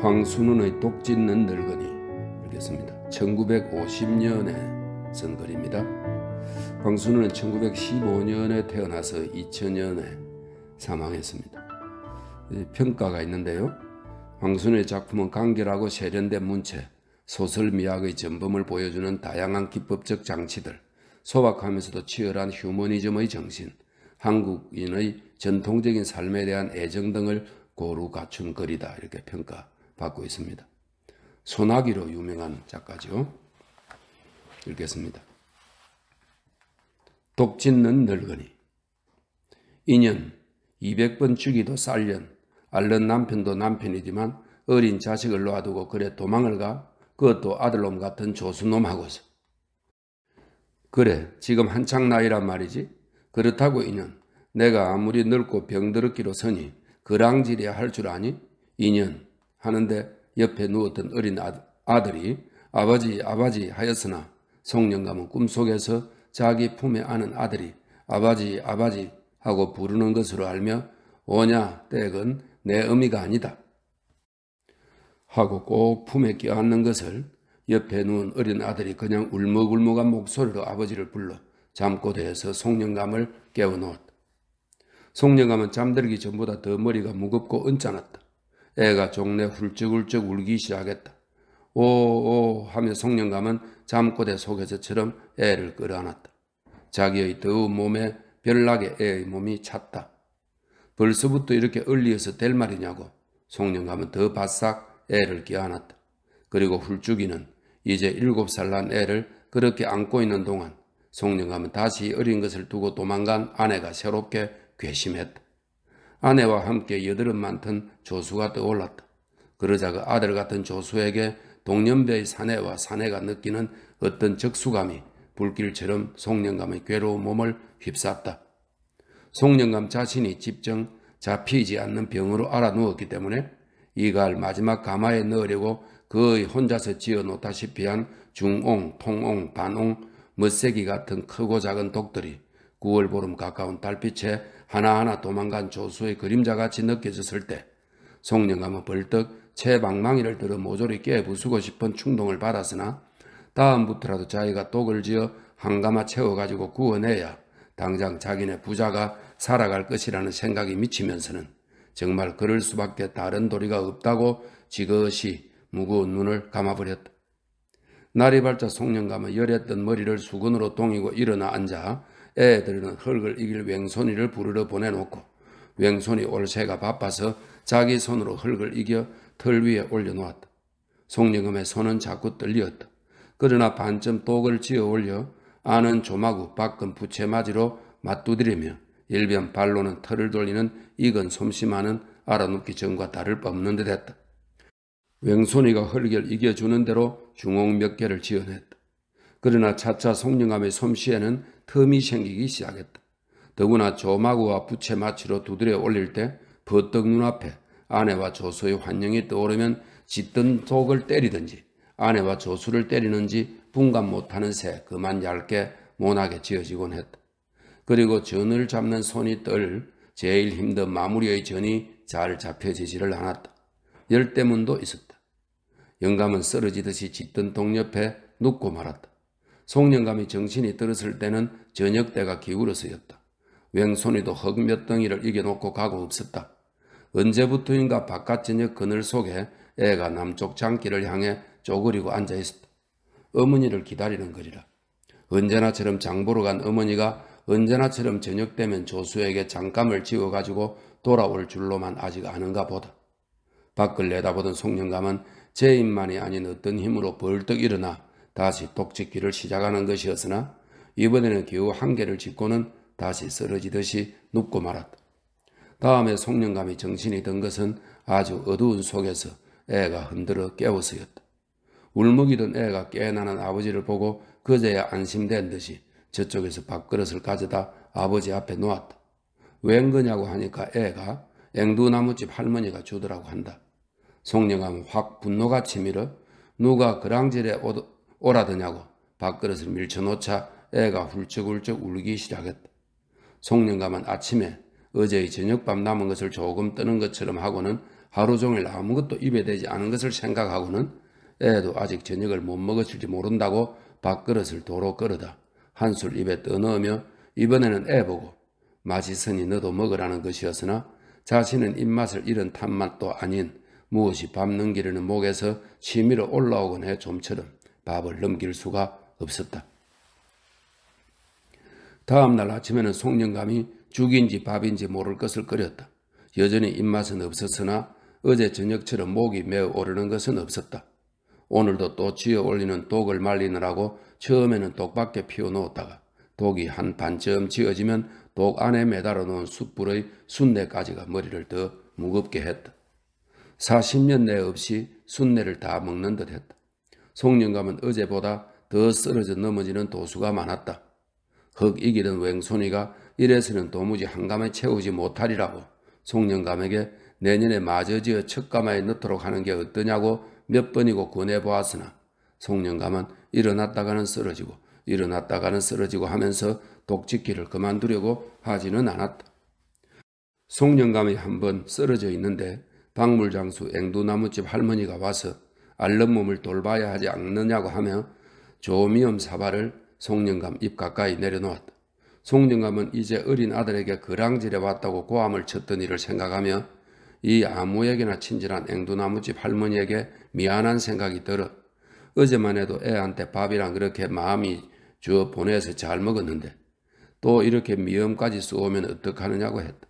황순원의 독짓는 늙은이 읽겠습니다. 1950년에 쓴 글입니다. 황순원은 1915년에 태어나서 2000년에 사망했습니다. 평가가 있는데요. 황순의 작품은 간결하고 세련된 문체, 소설 미학의 전범을 보여주는 다양한 기법적 장치들, 소박하면서도 치열한 휴머니즘의 정신, 한국인의 전통적인 삶에 대한 애정 등을 고루 갖춘 글이다 이렇게 평가 받고 있습니다. 소나기로 유명한 작가죠. 읽겠습니다. 독짓는 늙은이 인연 200번 죽이도 쌀년 알른 남편도 남편이지만 어린 자식을 놔두고 그래 도망을 가 그것도 아들놈 같은 조수놈하고서 그래 지금 한창 나이란 말이지 그렇다고 인연 내가 아무리 늙고 병들었기로 서니 그랑질이야 할 줄 아니 인연 하는데 옆에 누웠던 어린 아, 아들이 아버지 아버지 하였으나 성령감은 꿈속에서 자기 품에 안은 아들이 아버지 아버지 하고 부르는 것으로 알며 오냐 댁은 내 의미가 아니다 하고 꼭 품에 껴안는 것을 옆에 누운 어린 아들이 그냥 울먹울먹한 목소리로 아버지를 불러 잠꼬대에서 송령감을 깨워놓았다. 송령감은 잠들기 전보다 더 머리가 무겁고 언짢았다. 애가 종래 훌쩍훌쩍 울기 시작했다. 오오 하며 성령감은 잠꼬대 속에서처럼 애를 끌어안았다. 자기의 더운 몸에 별나게 애의 몸이 찼다. 벌써부터 이렇게 얼리해서 될 말이냐고 성령감은 더 바싹 애를 껴안았다. 그리고 훌쭉이는 이제 일곱 살 난 애를 그렇게 안고 있는 동안 성령감은 다시 어린 것을 두고 도망간 아내가 새롭게 괘씸했다. 아내와 함께 여드름 많던 조수가 떠올랐다. 그러자 그 아들 같은 조수에게 동년배의 사내와 사내가 느끼는 어떤 적수감이 불길처럼 송년감의 괴로운 몸을 휩쌌다. 송년감 자신이 집정 잡히지 않는 병으로 알아누웠기 때문에 이갈 마지막 가마에 넣으려고 그의 혼자서 지어놓다시피 한 중옹, 통옹, 반옹, 멋세기 같은 크고 작은 독들이 9월 보름 가까운 달빛에 하나하나 도망간 조수의 그림자같이 느껴졌을 때송령감은 벌떡 채방망이를 들어 모조리 깨부수고 싶은 충동을 받았으나 다음부터라도 자기가 독을 지어 한가마 채워가지고 구워내야 당장 자기네 부자가 살아갈 것이라는 생각이 미치면서는 정말 그럴 수밖에 다른 도리가 없다고 지그시 무거운 눈을 감아버렸다. 날이 밝자 송년감은 열했던 머리를 수건으로 동이고 일어나 앉아 애들은 흙을 이길 왼손이를 부르러 보내놓고 왼손이 올새가 바빠서 자기 손으로 흙을 이겨 털 위에 올려놓았다. 송령금의 손은 자꾸 떨리다 그러나 반쯤 독을 지어 올려 안은 조마구 밖은 부채맞이로 맞두드리며 일변 발로는 털을 돌리는 익은 솜씨만은 알아눕기 전과 다를 바 없는 듯 했다. 왼손이가 흙을 이겨주는 대로 중옥 몇 개를 지어냈다. 그러나 차차 송령함의 솜씨에는 틈이 생기기 시작했다. 더구나 조마구와 부채마취로 두드려 올릴 때 버떡 눈앞에 아내와 조수의 환영이 떠오르면 짙은 독을 때리든지 아내와 조수를 때리는지 분간 못하는 새 그만 얇게 모나게 지어지곤 했다. 그리고 전을 잡는 손이 떨 제일 힘든 마무리의 전이 잘 잡혀지지를 않았다. 열대문도 있었다. 영감은 쓰러지듯이 짙은 독 옆에 눕고 말았다. 송년감이 정신이 떨었을 때는 저녁 때가 기울어서였다. 왼손이도 흙 몇 덩이를 이겨놓고 가고 없었다. 언제부터인가 바깥 저녁 그늘 속에 애가 남쪽 장길을 향해 쪼그리고 앉아있었다. 어머니를 기다리는 거리라. 언제나처럼 장보러 간 어머니가 언제나처럼 저녁 되면 조수에게 장감을 지어가지고 돌아올 줄로만 아직 아는가 보다. 밖을 내다보던 송영감은 제 입만이 아닌 어떤 힘으로 벌떡 일어나 다시 독짓기를 시작하는 것이었으나 이번에는 겨우 한 개를 짓고는 다시 쓰러지듯이 눕고 말았다. 다음에 송년감이 정신이 든 것은 아주 어두운 속에서 애가 흔들어 깨워서였다. 울먹이던 애가 깨어나는 아버지를 보고 그제야 안심된 듯이 저쪽에서 밥그릇을 가져다 아버지 앞에 놓았다. 웬 거냐고 하니까 애가 앵두나무집 할머니가 주더라고 한다. 송령함 확 분노가 치밀어 누가 그랑질에 오도, 오라더냐고 밥그릇을 밀쳐놓자 애가 훌쩍훌쩍 울기 시작했다. 송년감은 아침에 어제의 저녁밥 남은 것을 조금 뜨는 것처럼 하고는 하루 종일 아무것도 입에 대지 않은 것을 생각하고는 애도 아직 저녁을 못 먹었을지 모른다고 밥그릇을 도로 끌어다 한술 입에 떠넣으며 이번에는 애 보고 맛있으니 너도 먹으라는 것이었으나 자신은 입맛을 잃은 탓맛도 아닌 무엇이 밟는 길에는 목에서 심히로 올라오곤 해 좀처럼 밥을 넘길 수가 없었다. 다음 날 아침에는 송년감이 죽인지 밥인지 모를 것을 끓였다. 여전히 입맛은 없었으나 어제 저녁처럼 목이 매우 오르는 것은 없었다. 오늘도 또 쥐어 올리는 독을 말리느라고 처음에는 독밖에 피워놓았다가 독이 한 반쯤 지어지면 독 안에 매달아 놓은 숯불의 순내까지가 머리를 더 무겁게 했다. 40년 내 없이 순내를 다 먹는 듯 했다. 송령감은 어제보다 더 쓰러져 넘어지는 도수가 많았다. 흙 이기는 왼손이가 이래서는 도무지 한감에 채우지 못하리라고 송령감에게 내년에 마저지어 척가마에 넣도록 하는 게 어떠냐고 몇 번이고 권해보았으나 송령감은 일어났다가는 쓰러지고 일어났다가는 쓰러지고 하면서 독지기를 그만두려고 하지는 않았다. 송령감이 한 번 쓰러져 있는데 박물장수 앵두나무집 할머니가 와서 알른 몸을 돌봐야 하지 않느냐고 하며 조미엄 사발을 송년감입 가까이 내려놓았다. 송년감은 이제 어린 아들에게 그랑질해 왔다고 고함을 쳤던 일을 생각하며 이 아무에게나 친절한 앵두나무집 할머니에게 미안한 생각이 들어 어제만 해도 애한테 밥이랑 그렇게 마음이 주어 보내서 잘 먹었는데 또 이렇게 미음까지 쏘면 어떡하느냐고 했다.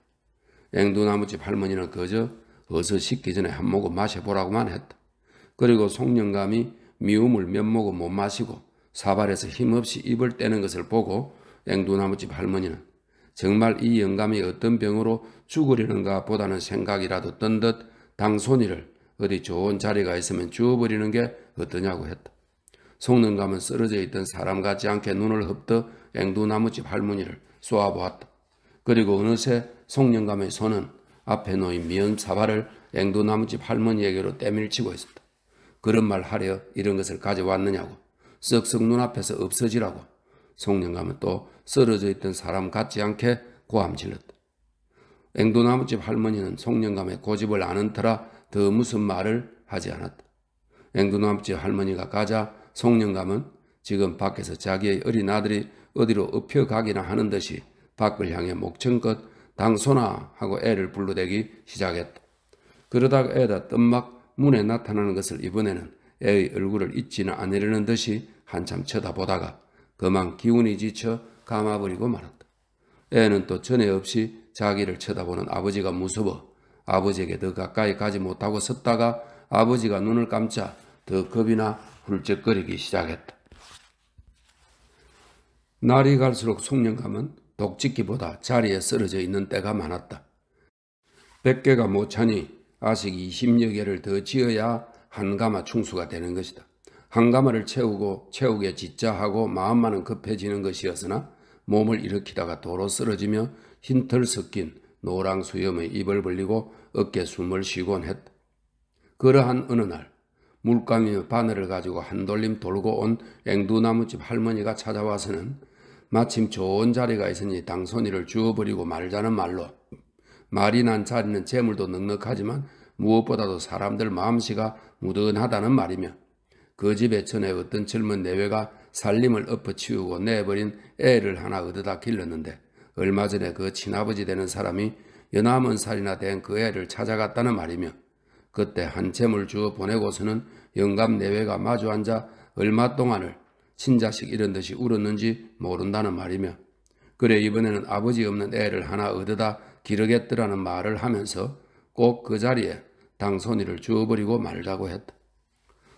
앵두나무집 할머니는 그저 어서 식기 전에 한 모금 마셔보라고만 했다. 그리고 송년감이 미움을 몇모은못 마시고 사발에서 힘없이 입을 떼는 것을 보고 앵두나무집 할머니는 정말 이 영감이 어떤 병으로 죽으려는가 보다는 생각이라도 든듯 당손이를 어디 좋은 자리가 있으면 주워버리는 게 어떠냐고 했다. 송년감은 쓰러져 있던 사람 같지 않게 눈을 흡떠 앵두나무집 할머니를 쏘아보았다. 그리고 어느새 송년감의 손은 앞에 놓인 미음 사발을 앵두나무집 할머니에게로 때밀치고 있었다. 그런 말 하려 이런 것을 가져왔느냐고 썩썩 눈앞에서 없어지라고 송년감은 또 쓰러져 있던 사람 같지 않게 고함질렀다. 앵도나무집 할머니는 송년감의 고집을 아는 터라 더 무슨 말을 하지 않았다. 앵도나무집 할머니가 가자 송년감은 지금 밖에서 자기의 어린 아들이 어디로 업혀가기나 하는 듯이 밖을 향해 목청껏 당소나 하고 애를 불러대기 시작했다. 그러다가 애가 뜸막 문에 나타나는 것을 이번에는 애의 얼굴을 잊지는 않으려는 듯이 한참 쳐다보다가 그만 기운이 지쳐 감아버리고 말았다. 애는 또 전에 없이 자기를 쳐다보는 아버지가 무서워 아버지에게 더 가까이 가지 못하고 섰다가 아버지가 눈을 감자 더 겁이나 훌쩍거리기 시작했다. 날이 갈수록 송년감은 독짓기보다 자리에 쓰러져 있는 때가 많았다. 백개가 못 차니 아식이 20여개를 더 지어야 한가마 충수가 되는 것이다. 한가마를 채우고 채우게 짓자하고 마음만은 급해지는 것이었으나 몸을 일으키다가 도로 쓰러지며 흰털 섞인 노랑 수염의 입을 벌리고 어깨 숨을 쉬곤 했다. 그러한 어느 날 물감이며 바늘을 가지고 한 돌림 돌고 온 앵두나무집 할머니가 찾아와서는 마침 좋은 자리가 있으니 당손이를 주워버리고 말자는 말로 말이 난 자리는 재물도 넉넉하지만 무엇보다도 사람들 마음씨가 무던하다는 말이며 그집에전에 어떤 젊은 내외가 살림을 엎어치우고 내버린 애를 하나 얻어다 길렀는데 얼마 전에 그 친아버지 되는 사람이 연암은 살이나 된 그 애를 찾아갔다는 말이며 그때 한 채물 주어 보내고서는 영감 내외가 마주 앉아 얼마 동안을 친자식 이런 듯이 울었는지 모른다는 말이며 그래 이번에는 아버지 없는 애를 하나 얻어다 기르겠더라는 말을 하면서 꼭 그 자리에 당손이를 주어버리고 말자고 했다.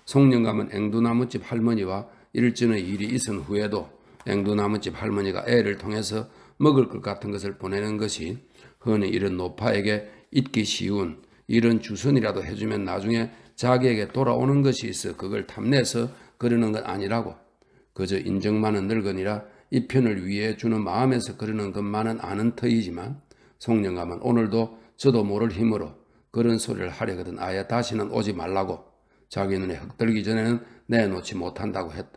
송년감은 앵두나무집 할머니와 일진의 일이 있은 후에도 앵두나무집 할머니가 애를 통해서 먹을 것 같은 것을 보내는 것이 흔히 이런 노파에게 잊기 쉬운 이런 주선이라도 해주면 나중에 자기에게 돌아오는 것이 있어 그걸 탐내서 그러는 건 아니라고 그저 인정만은 늙으니라 이편을 위해 주는 마음에서 그러는 것만은 아는 터이지만 성령감은 오늘도 저도 모를 힘으로 그런 소리를 하려거든 아예 다시는 오지 말라고 자기 눈에 흙들기 전에는 내놓지 못한다고 했다.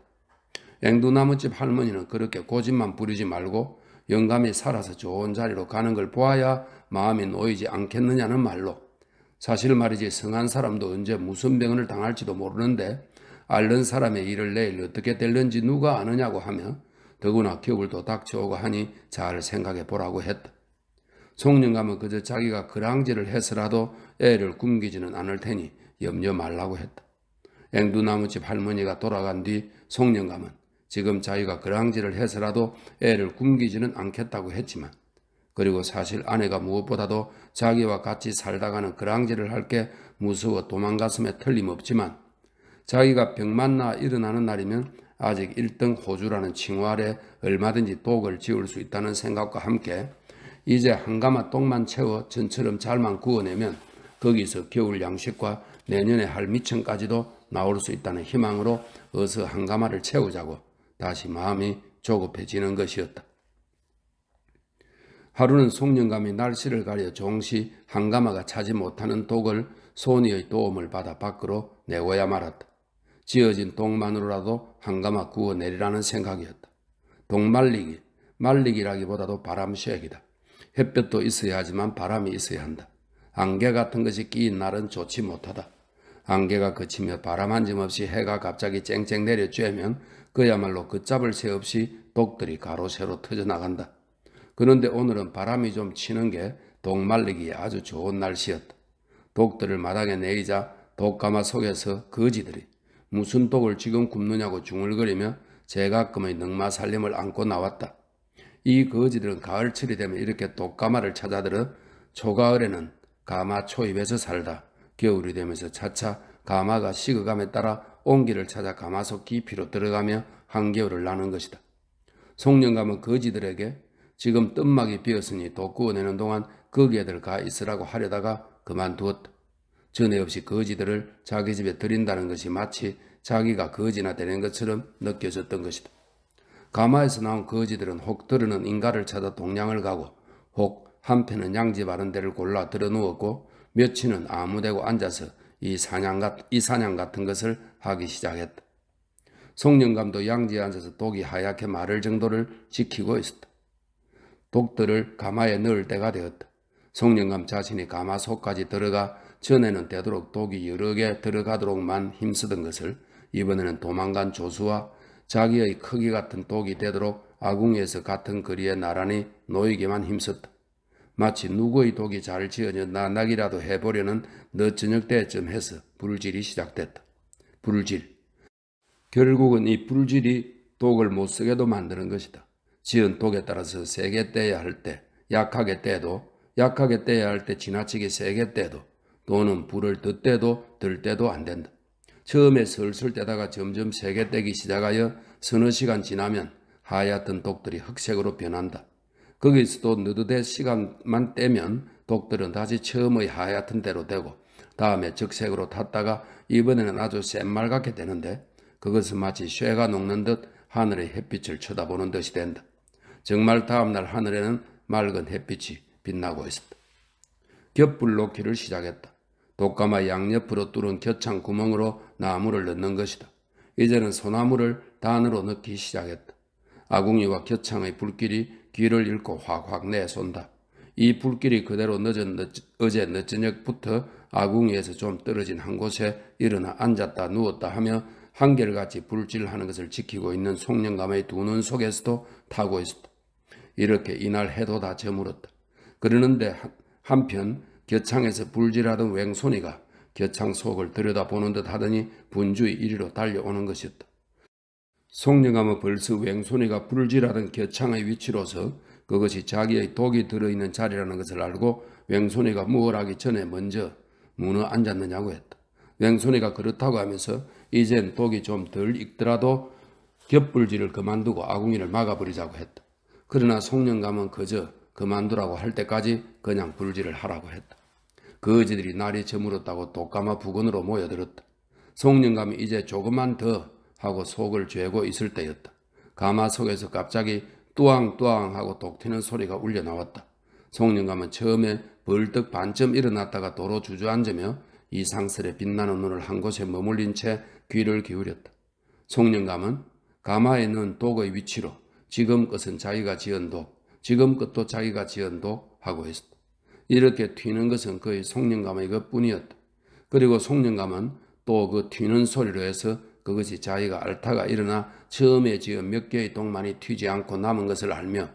앵두나무집 할머니는 그렇게 고집만 부리지 말고 영감이 살아서 좋은 자리로 가는 걸 보아야 마음이 놓이지 않겠느냐는 말로 사실 말이지 성한 사람도 언제 무슨 병을 당할지도 모르는데 앓는 사람의 일을 내일 어떻게 될는지 누가 아느냐고 하며 더구나 겨울도 닥쳐오고 하니 잘 생각해 보라고 했다. 성령감은 그저 자기가 그랑지를 해서라도 애를 굶기지는 않을 테니 염려 말라고 했다. 앵두나무집 할머니가 돌아간 뒤 성령감은 지금 자기가 그랑지를 해서라도 애를 굶기지는 않겠다고 했지만 그리고 사실 아내가 무엇보다도 자기와 같이 살다가는 그랑지를 할 게 무서워 도망갔음에 틀림없지만 자기가 병 만나 일어나는 날이면 아직 1등 호주라는 칭호 아래 얼마든지 독을 지을 수 있다는 생각과 함께 이제 한 가마 똥만 채워 전처럼 잘만 구워내면 거기서 겨울 양식과 내년에 할 미천까지도 나올 수 있다는 희망으로 어서 한 가마를 채우자고 다시 마음이 조급해지는 것이었다. 하루는 송년감이 날씨를 가려 종시 한가마가 차지 못하는 독을 소니의 도움을 받아 밖으로 내고야 말았다. 지어진 똥만으로라도 한가마 구워내리라는 생각이었다. 독말리기, 말리기라기보다도 바람쇠기다. 햇볕도 있어야 하지만 바람이 있어야 한다. 안개 같은 것이 끼인 날은 좋지 못하다. 안개가 그치며 바람 한 점 없이 해가 갑자기 쨍쨍 내려 쬐면 그야말로 그잡을새 없이 독들이 가로세로 터져나간다. 그런데 오늘은 바람이 좀 치는 게 독말리기 에 아주 좋은 날씨였다. 독들을 마당에 내리자 독가마 속에서 거지들이 무슨 독을 지금 굽느냐고 중얼거리며 제가끔의 능마 살림을 안고 나왔다. 이 거지들은 가을철이 되면 이렇게 독가마를 찾아들어 초가을에는 가마 초입에서 살다 겨울이 되면서 차차 가마가 식어감에 따라 온기를 찾아 가마속 깊이로 들어가며 한겨울을 나는 것이다. 송년감은 거지들에게 지금 뜬막이 비었으니 돋구어내는 동안 거기에들 가 있으라고 하려다가 그만두었다. 전에 없이 거지들을 자기 집에 들인다는 것이 마치 자기가 거지나 되는 것처럼 느껴졌던 것이다. 가마에서 나온 거지들은 혹 들으는 인가를 찾아 동양을 가고 혹 한편은 양지 바른 데를 골라 들어 누웠고 며칠은 아무데고 앉아서 이 사냥, 같, 이 사냥 같은 것을 하기 시작했다. 송령감도 양지에 앉아서 독이 하얗게 마를 정도를 지키고 있었다. 독들을 가마에 넣을 때가 되었다. 송령감 자신이 가마 속까지 들어가 전에는 되도록 독이 여러 개 들어가도록만 힘쓰던 것을 이번에는 도망간 조수와 자기의 크기 같은 독이 되도록 아궁에서 같은 거리에 나란히 놓이기만 힘썼다. 마치 누구의 독이 잘 지어져 나락이라도 해보려는 늦 저녁 때쯤 해서 불질이 시작됐다. 불질. 결국은 이 불질이 독을 못 쓰게도 만드는 것이다. 지은 독에 따라서 세게 떼야 할 때, 약하게 떼도, 약하게 떼야 할 때 지나치게 세게 떼도, 또는 불을 듣때도들 때도 안 된다. 처음에 슬슬 떼다가 점점 세게 떼기 시작하여 서너 시간 지나면 하얗던 독들이 흑색으로 변한다. 거기서도 느듯의 시간만 떼면 독들은 다시 처음의 하얗은 대로 되고 다음에 적색으로 탔다가 이번에는 아주 샛말갛게 되는데 그것은 마치 쇠가 녹는 듯 하늘의 햇빛을 쳐다보는 듯이 된다. 정말 다음날 하늘에는 맑은 햇빛이 빛나고 있었다. 곁불 놓기를 시작했다. 독감아 양옆으로 뚫은 겨창 구멍으로 나무를 넣는 것이다. 이제는 소나무를 단으로 넣기 시작했다. 아궁이와 겨창의 불길이 귀를 잃고 확확 내쏜다. 이 불길이 그대로 늦은 늦, 어제 늦저녁부터 아궁이에서 좀 떨어진 한 곳에 일어나 앉았다 누웠다 하며 한결같이 불질하는 것을 지키고 있는 송년감의 두 눈 속에서도 타고 있었다. 이렇게 이날 해도 다 저물었다. 그러는데 한편 겨창에서 불질하던 왼손이가 겨창 속을 들여다보는 듯 하더니 분주히 이리로 달려오는 것이었다. 송령감은 벌써 왼손이가 불질하던 겨창의 위치로서 그것이 자기의 독이 들어있는 자리라는 것을 알고 왼손이가 무얼하기 전에 먼저 문어 앉았느냐고 했다. 왼손이가 그렇다고 하면서 이젠 독이 좀 덜 익더라도 곁불질을 그만두고 아궁이를 막아버리자고 했다. 그러나 송령감은 그저 그만두라고 할 때까지 그냥 불질을 하라고 했다. 거지들이 날이 저물었다고 독감화 부근으로 모여들었다. 송령감이 이제 조금만 더 하고 속을 죄고 있을 때였다. 가마 속에서 갑자기 뚜앙뚜앙 하고 독튀는 소리가 울려 나왔다. 송령감은 처음에 벌떡 반쯤 일어났다가 도로 주저앉으며 이상스레 빛나는 눈을 한 곳에 머물린 채 귀를 기울였다. 송령감은 가마에 있는 독의 위치로 지금껏은 자기가 지은 독, 지금껏도 자기가 지은 독 하고 했다. 이렇게 튀는 것은 그의 송년감의 것뿐이었다. 그리고 송년감은 또 그 튀는 소리로 해서 그것이 자기가 앓다가 일어나 처음에 지은 몇 개의 동만이 튀지 않고 남은 것을 알며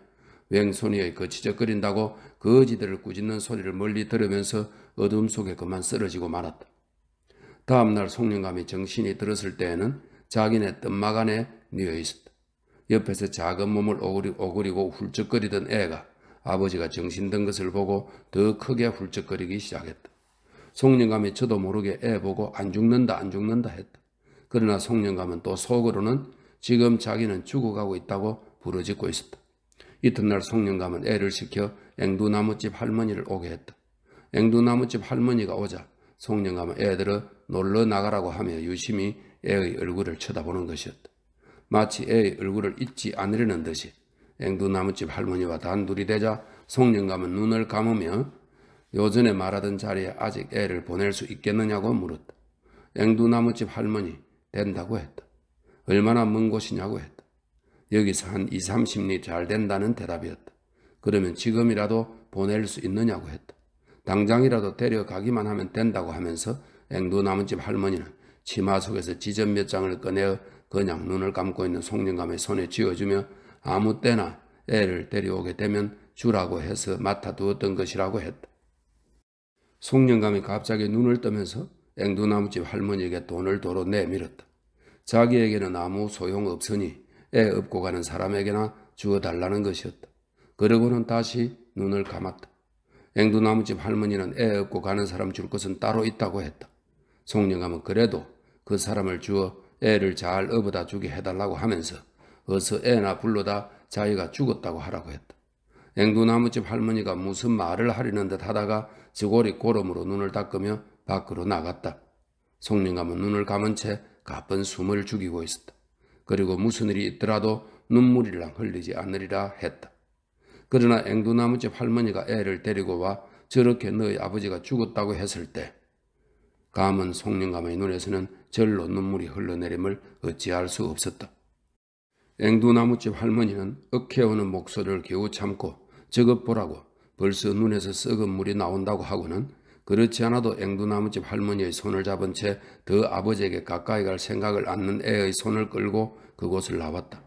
왼손이의 그 지적거린다고 거지들을 꾸짖는 소리를 멀리 들으면서 어둠 속에 그만 쓰러지고 말았다. 다음날 송령감이 정신이 들었을 때에는 자기네 뜸막안에 뉘어 있었다. 옆에서 작은 몸을 오그리, 오그리고 훌쩍거리던 애가 아버지가 정신든 것을 보고 더 크게 훌쩍거리기 시작했다. 송령감이 저도 모르게 애 보고 안 죽는다 안 죽는다 했다. 그러나 송령감은 또 속으로는 지금 자기는 죽어가고 있다고 부르짖고 있었다. 이튿날 송령감은 애를 시켜 앵두나무집 할머니를 오게 했다. 앵두나무집 할머니가 오자 송령감은 애들을 놀러 나가라고 하며 유심히 애의 얼굴을 쳐다보는 것이었다. 마치 애의 얼굴을 잊지 않으려는 듯이 앵두나무집 할머니와 단둘이 되자 송년감은 눈을 감으며 요전에 말하던 자리에 아직 애를 보낼 수 있겠느냐고 물었다. 앵두나무집 할머니 된다고 했다. 얼마나 먼 곳이냐고 했다. 여기서 한 2, 30리 잘 된다는 대답이었다. 그러면 지금이라도 보낼 수 있느냐고 했다. 당장이라도 데려가기만 하면 된다고 하면서 앵두나무집 할머니는 치마 속에서 지점 몇 장을 꺼내어 그냥 눈을 감고 있는 송년감의 손에 쥐어주며 아무 때나 애를 데려오게 되면 주라고 해서 맡아두었던 것이라고 했다. 송년감이 갑자기 눈을 뜨면서 앵두나무집 할머니에게 돈을 도로 내밀었다. 자기에게는 아무 소용없으니 애 업고 가는 사람에게나 주어달라는 것이었다. 그러고는 다시 눈을 감았다. 앵두나무집 할머니는 애 업고 가는 사람 줄 것은 따로 있다고 했다. 송령감은 그래도 그 사람을 주어 애를 잘 업어다 주게 해달라고 하면서 어서 애나 불러다 자기가 죽었다고 하라고 했다. 앵두나무집 할머니가 무슨 말을 하려는 듯 하다가 지골이 고름으로 눈을 닦으며 밖으로 나갔다. 송림감은 눈을 감은 채 가쁜 숨을 죽이고 있었다. 그리고 무슨 일이 있더라도 눈물이랑 흘리지 않으리라 했다. 그러나 앵두나무집 할머니가 애를 데리고 와 저렇게 너희 아버지가 죽었다고 했을 때 감은 송림감의 눈에서는 절로 눈물이 흘러내림을 어찌할 수 없었다. 앵두나무집 할머니는 억해오는 목소리를 겨우 참고 저것 보라고 벌써 눈에서 썩은 물이 나온다고 하고는 그렇지 않아도 앵두나무집 할머니의 손을 잡은 채 더 아버지에게 가까이 갈 생각을 않는 애의 손을 끌고 그곳을 나왔다.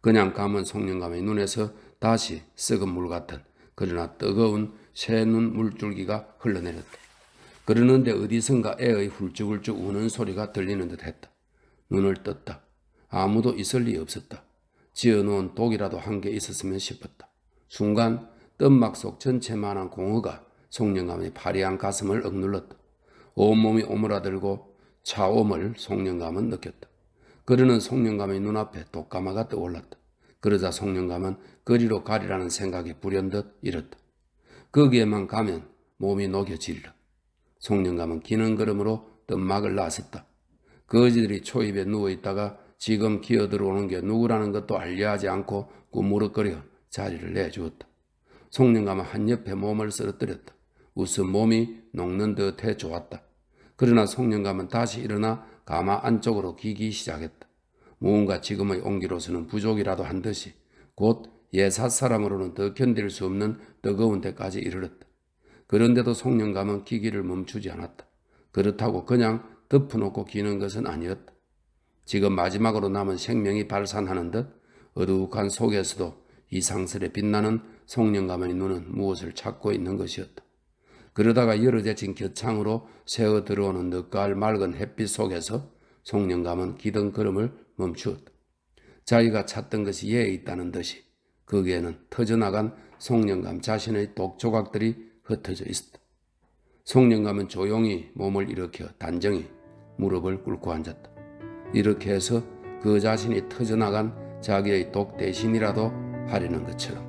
그냥 감은 송년감의 눈에서 다시 썩은 물 같은 그러나 뜨거운 새눈 물줄기가 흘러내렸다. 그러는데 어디선가 애의 훌쩍훌쩍 우는 소리가 들리는 듯 했다. 눈을 떴다. 아무도 있을 리 없었다. 지어놓은 독이라도 한 개 있었으면 싶었다. 순간 뜬막 속 전체만한 공허가 송령감의 파리한 가슴을 억눌렀다. 온몸이 오므라들고 차옴을 송령감은 느꼈다. 그러는 송령감의 눈앞에 독가마가 떠올랐다. 그러자 송령감은 거리로 가리라는 생각이 불현듯 이었다 거기에만 가면 몸이 녹여질라. 송령감은 기는 걸음으로 뜬막을 나섰다. 거지들이 초입에 누워있다가 지금 기어들어오는 게 누구라는 것도 알려하지 않고 꾸무룩거려 자리를 내주었다. 송년감은 한옆에 몸을 쓰러뜨렸다. 웃음 몸이 녹는 듯해 좋았다. 그러나 송년감은 다시 일어나 가마 안쪽으로 기기 시작했다. 무언가 지금의 온기로서는 부족이라도 한 듯이 곧 예사 사람으로는 더 견딜 수 없는 뜨거운 데까지 이르렀다. 그런데도 송년감은 기기를 멈추지 않았다. 그렇다고 그냥 덮어놓고 기는 것은 아니었다. 지금 마지막으로 남은 생명이 발산하는 듯 어두욱한 속에서도 이상스레 빛나는 송년감의 눈은 무엇을 찾고 있는 것이었다. 그러다가 열어 제친 겨창으로 새어 들어오는 늦가을 맑은 햇빛 속에서 송년감은 기던 걸음을 멈추었다. 자기가 찾던 것이 예에 있다는 듯이 거기에는 터져나간 송년감 자신의 독조각들이 흩어져 있었다. 송년감은 조용히 몸을 일으켜 단정히 무릎을 꿇고 앉았다. 이렇게 해서 그 자신이 터져나간 자기의 독 대신이라도 하려는 것처럼